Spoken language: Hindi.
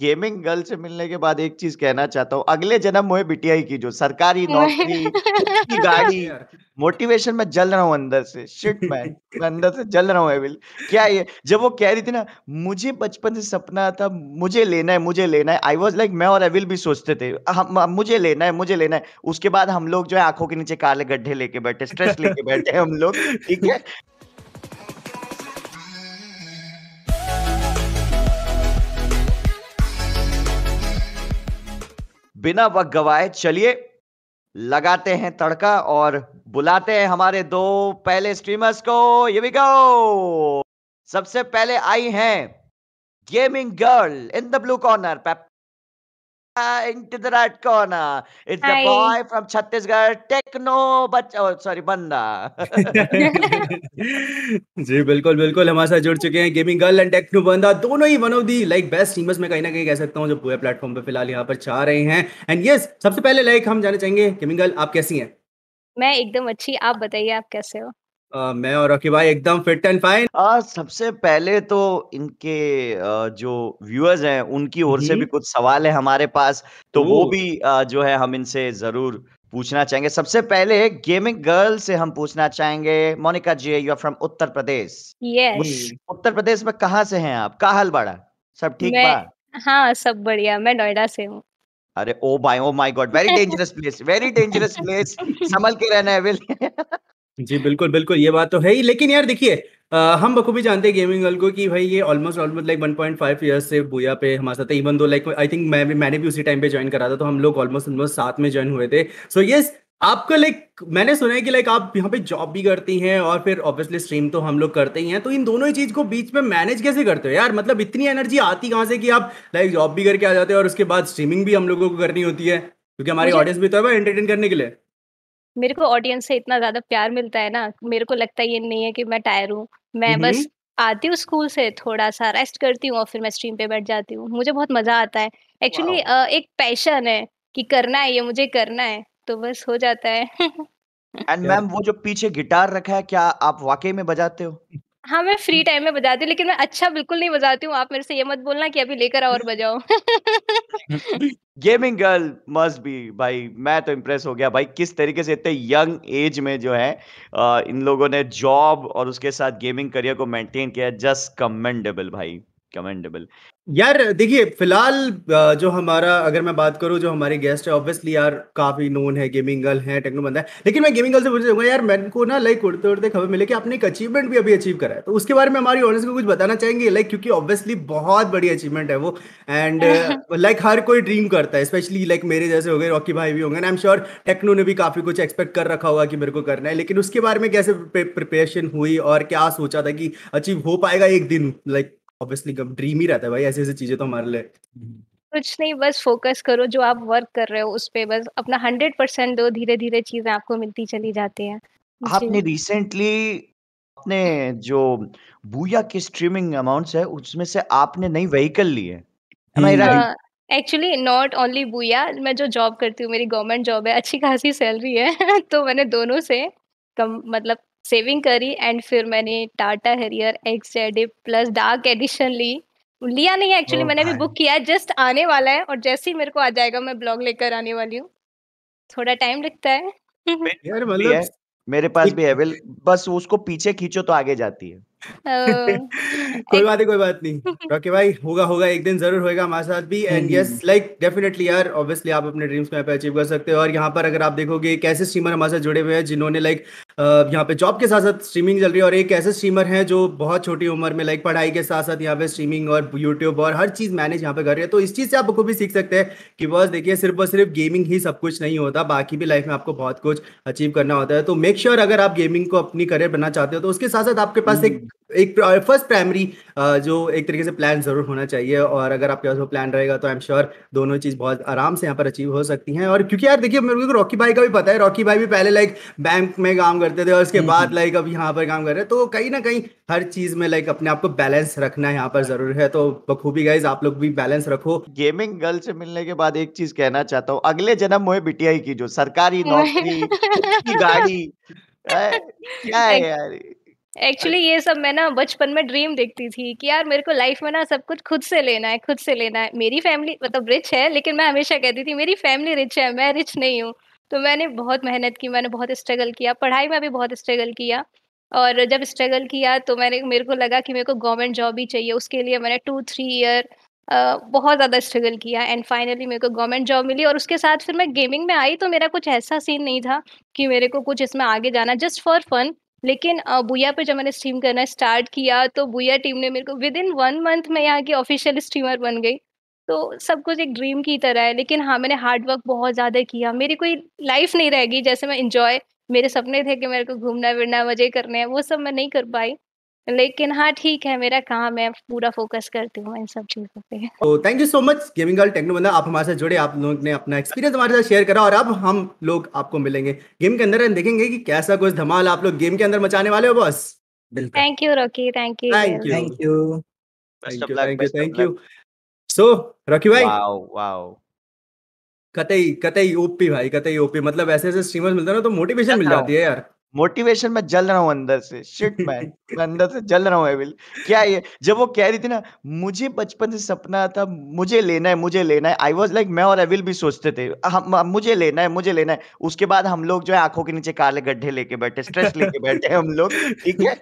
गेमिंग गर्ल से मिलने के बाद एक चीज कहना चाहता हूँ अगले जन्म मुझे बिटियाई की जो सरकारी नौकरी की गाड़ी मोटिवेशन में जल रहा हूँ अंदर से शिट मैन मैं अंदर से जल रहा हूँ एविल क्या ये जब वो कह रही थी ना मुझे बचपन से सपना था मुझे लेना है मुझे लेना है आई वॉज लाइक मैं और एविल भी सोचते थे हम मुझे लेना है मुझे लेना है उसके बाद हम लोग जो है आंखों के नीचे काले गड्ढे लेके बैठे स्ट्रेस लेके बैठे हम लोग ठीक है बिना वक्त गवाए चलिए लगाते हैं तड़का और बुलाते हैं हमारे दो पहले स्ट्रीमर्स को ये भी गो सबसे पहले आई हैं gaming girl in the blue corner Uh, into the right corner. It's Hi. the boy from Chhattisgarh, Techno But oh, sorry, Banda. Ji बिल्कुल बिल्कुल हमारे साथ जुड़ चुके हैं gaming girl and Techno Banda दोनों ही one of the like best teamers मैं कहीं ना कहीं कह सकता हूँ जो पूरे प्लेटफॉर्म पे फिलहाल यहाँ पर छा रहे हैं एंड यस yes, सबसे पहले लाइक हम जाने चाहेंगे गेमिंग गर्ल आप कैसी हैं मैं एकदम अच्छी आप बताइए आप कैसे हो मैं और रॉकी भाई एकदम फिट एंड फाइन सबसे पहले तो इनके जो व्यूअर्स हैं उनकी ओर से भी कुछ सवाल है हमारे पास तो वो भी जो है हम इनसे जरूर पूछना चाहेंगे सबसे पहले गेमिंग गर्ल से हम पूछना चाहेंगे Monika ji you are from Uttar Pradesh yes. Uttar Pradesh में कहाँ से हैं आप काहल बड़ा सब ठीक बा हाँ सब बढ़िया मैं नोएडा से हूँ अरे oh bye oh my god very dangerous place very dangerous place संभल के रहना है जी बिल्कुल, बिल्कुल, ये बात तो है ही लेकिन यार देखिए हम बखूबी जानते हैं गेमिंग वर्ल्ड को कि भाई ये ऑलमोस्ट ऑलमोस्ट लाइक 1.5 ईयर्स से बुया पे हमारे साथ even though like I think मैं भी मैंने भी उसी टाइम पे ज्वाइन करा था तो हम लोग ऑलमोस्ट ऑलमोस्ट साथ में ज्वाइन हुए थे। सो यस आपका लाइक मैंने सुना है कि लाइक आप यहाँ पे जॉब भी करती हैं और फिर ऑब्वियसली स्ट्रीम तो हम लोग करते ही हैं। तो इन दोनों ही चीज़ को बीच में मैनेज कैसे करते हो यार? मतलब इतनी एनर्जी आती कहाँ से कि आप लाइक जॉब भी करके आ जाते हो और उसके बाद स्ट्रीमिंग भी हम लोगों को करनी होती है? क्योंकि हमारी ऑडियंस भी तो है एंटरटेन करने के लिए। मेरे को ऑडियंस से इतना ज्यादा प्यार मिलता है ना मेरे को लगता ये नहीं है कि मैं टायर हूँ मैं हम्म बस हम्म। आती हूँ स्कूल से थोड़ा सा रेस्ट करती हूँ और फिर मैं स्ट्रीम पे बैठ जाती हूँ मुझे बहुत मजा आता है एक्चुअली एक पैशन है कि करना है ये मुझे करना है तो बस हो जाता है एंड मैम वो जो पीछे गिटार रखा है क्या आप वाकई में बजाते हो हाँ मैं फ्री टाइम में बजाती हूँ लेकिन मैं अच्छा बिल्कुल नहीं बजाती हूँ आप मेरे से ये मत बोलना कि अभी लेकर आओ और बजाओ गेमिंग गर्ल मस्ट बी भाई मैं तो इम्प्रेस हो गया भाई किस तरीके से इतने यंग एज में जो है इन लोगों ने जॉब और उसके साथ गेमिंग करियर को मेंटेन किया जस्ट कमेंडेबल भाई कमेंडेबल यार देखिए फिलहाल जो हमारा अगर मैं बात करूँ जो हमारे गेस्ट है ऑब्वियसली यार काफी नोन है गेमिंग गर्ल है टेक्नो बंदा है लेकिन मैं गेमिंग गर्ल से पूछ लूंगा यार मैंने को ना लाइक उड़ते उड़ते खबर मिले कि आपने एक अचीवमेंट भी अभी अचीव करा है तो उसके बारे में हमारी ऑडियंस को कुछ बताना चाहेंगे लाइक क्योंकि ऑब्वियसली बहुत बड़ी अचीवमेंट है वो एंड लाइक हर कोई ड्रीम करता है स्पेशली लाइक मेरे जैसे हो गए रॉकी भाई भी होंगे आई एम श्योर टेक्नो ने भी काफी कुछ एक्सपेक्ट कर रखा होगा कि मेरे को करना है लेकिन उसके बारे में कैसे प्रिपरेशन हुई और क्या सोचा था कि अचीव हो पाएगा एक दिन लाइक ऑब्वियसली ड्रीम ही रहता है भाई ऐसी ऐसी चीजें तो हमारे लिए कुछ नहीं बस फोकस करो जो आप वर्क कर रहे हो उस पर बस अपना हंड्रेड परसेंट दो धीरे धीरे चीजें आपको मिलती चली जाती हैं आपने रिसेंटली अपने जो बुया के स्ट्रीमिंग अमाउंट्स है उसमें से आपने नई व्हीकल ली है एक्चुअली नॉट ओनली बुया मैं जो जॉब करती हूँ मेरी गवर्नमेंट जॉब है अच्छी खासी सैलरी है तो मैंने दोनों से कम मतलब सेविंग करी एंड फिर मैंने Tata Harrier X plus dark edition ली लिया नहीं एक्चुअली oh, मैंने अभी बुक किया है जस्ट आने वाला है और जैसे ही मेरे को आ जाएगा मैं ब्लॉग लेकर आने वाली हूँ थोड़ा टाइम लगता है यार मतलब मेरे पास भी है बस उसको पीछे खींचो तो आगे जाती है कोई बात नहीं कोई बात नहीं रॉकी भाई होगा होगा एक दिन जरूर होगा हमारे साथ भी एंड यस लाइक डेफिनेटली यार ऑब्वियसली आप अपने ड्रीम्स में अचीव कर सकते हो और यहाँ पर अगर आप देखोगे एक ऐसे स्ट्रीमर हमारे साथ जुड़े हुए हैं जिन्होंने लाइक यहाँ पे जॉब के साथ साथ स्ट्रीमिंग चल रही है और एक ऐसे स्ट्रीमर है जो बहुत छोटी उम्र में लाइक पढ़ाई के साथ साथ यहाँ पे स्ट्रीमिंग और यूट्यूब और हर चीज मैनेज यहाँ पे कर रहे हैं तो इस चीज से आप भी सीख सकते हैं कि बस देखिए सिर्फ और सिर्फ गेमिंग ही सब कुछ नहीं होता बाकी भी लाइफ में आपको बहुत कुछ अचीव करना होता है तो मेक श्योर अगर आप गेमिंग को अपनी करियर बनना चाहते हो तो उसके साथ साथ आपके पास एक हम्म। एक फर्स्ट प्राइमरी uh, जो एक तरीके से प्लान जरूर होना चाहिए और अगर आपके पास वो प्लान रहेगा तो आई एम श्योर दोनों चीज बहुत आराम से यहाँ पर अचीव हो सकती हैं और क्योंकि यार देखिए मेरे को रॉकी भाई का भी पता है रॉकी भाई भी पहले लाइक बैंक में काम करते थे और उसके हम्म, बाद लाइक हम्म। अब यहाँ पर काम कर रहे हैं तो कहीं ना कहीं हर चीज में लाइक अपने आप को बैलेंस रखना यहाँ पर जरूर है तो बखूबी गाइज आप लोग भी बैलेंस रखो गेमिंग गर्ल से मिलने के बाद एक चीज कहना चाहता हूँ अगले जन्म मोहे बिटिया की जो सरकारी नौकरी गाड़ी क्या है यार एक्चुअली ये सब मैं ना बचपन में ड्रीम देखती थी कि यार मेरे को लाइफ में ना सब कुछ खुद से लेना है खुद से लेना है मेरी फैमिली मतलब रिच है लेकिन मैं हमेशा कहती थी मेरी फैमिली रिच है मैं रिच नहीं हूँ तो मैंने बहुत मेहनत की मैंने बहुत स्ट्रगल किया पढ़ाई में भी बहुत स्ट्रगल किया और जब स्ट्रगल किया तो मैंने मेरे को लगा कि मेरे को गवर्नमेंट जॉब ही चाहिए उसके लिए मैंने टू थ्री ईयर बहुत ज़्यादा स्ट्रगल किया एंड फाइनली मेरे को गवर्नमेंट जॉब मिली और उसके साथ फिर मैं गेमिंग में आई तो मेरा कुछ ऐसा सीन नहीं था कि मेरे को कुछ इसमें आगे जाना जस्ट फॉर फन लेकिन बुया पर जब मैंने स्ट्रीम करना स्टार्ट किया तो बुया टीम ने मेरे को विद इन वन मंथ में यहाँ की ऑफिशियल स्ट्रीमर बन गई तो सब कुछ एक ड्रीम की तरह है लेकिन हाँ मैंने हार्ड वर्क बहुत ज़्यादा किया मेरी कोई लाइफ नहीं रहेगी जैसे मैं इंजॉय मेरे सपने थे कि मेरे को घूमना फिरना मजे करने हैं वो सब मैं नहीं कर पाई लेकिन हाँ ठीक है मेरा काम है पूरा फोकस करती हूँ इन सब चीजों पे तो thank you so much gaming girl techno बंदा आप हमारे साथ जुड़े आप लोग ने अपना एक्सपीरियंस हमारे साथ शेयर करा और अब हम लोग आपको मिलेंगे गेम के अंदर देखेंगे कि कैसा कुछ धमाल आप लोग गेम के अंदर मचाने वाले हो बस thank you Rocky thank you thank you thank you thank you thank you so Rocky भाई वाओ कतई कतई ओपी भाई कतई ओपी मतलब ऐसे ऐसे स्ट्रीमर्स मिलते हैं ना तो मोटिवेशन मिल अच्छा। जाती है यार मोटिवेशन में जल रहा हूँ अंदर से शिट मैन मैं अंदर से जल रहा हूँ एविल क्या ये जब वो कह रही थी ना मुझे बचपन से सपना था मुझे लेना है मुझे लेना है आई वॉज लाइक मैं और एविल भी सोचते थे हम हाँ, मुझे लेना है मुझे लेना है उसके बाद हम लोग जो है आंखों के नीचे काले गड्ढे लेके बैठे स्ट्रेस लेके बैठे हम लोग ठीक है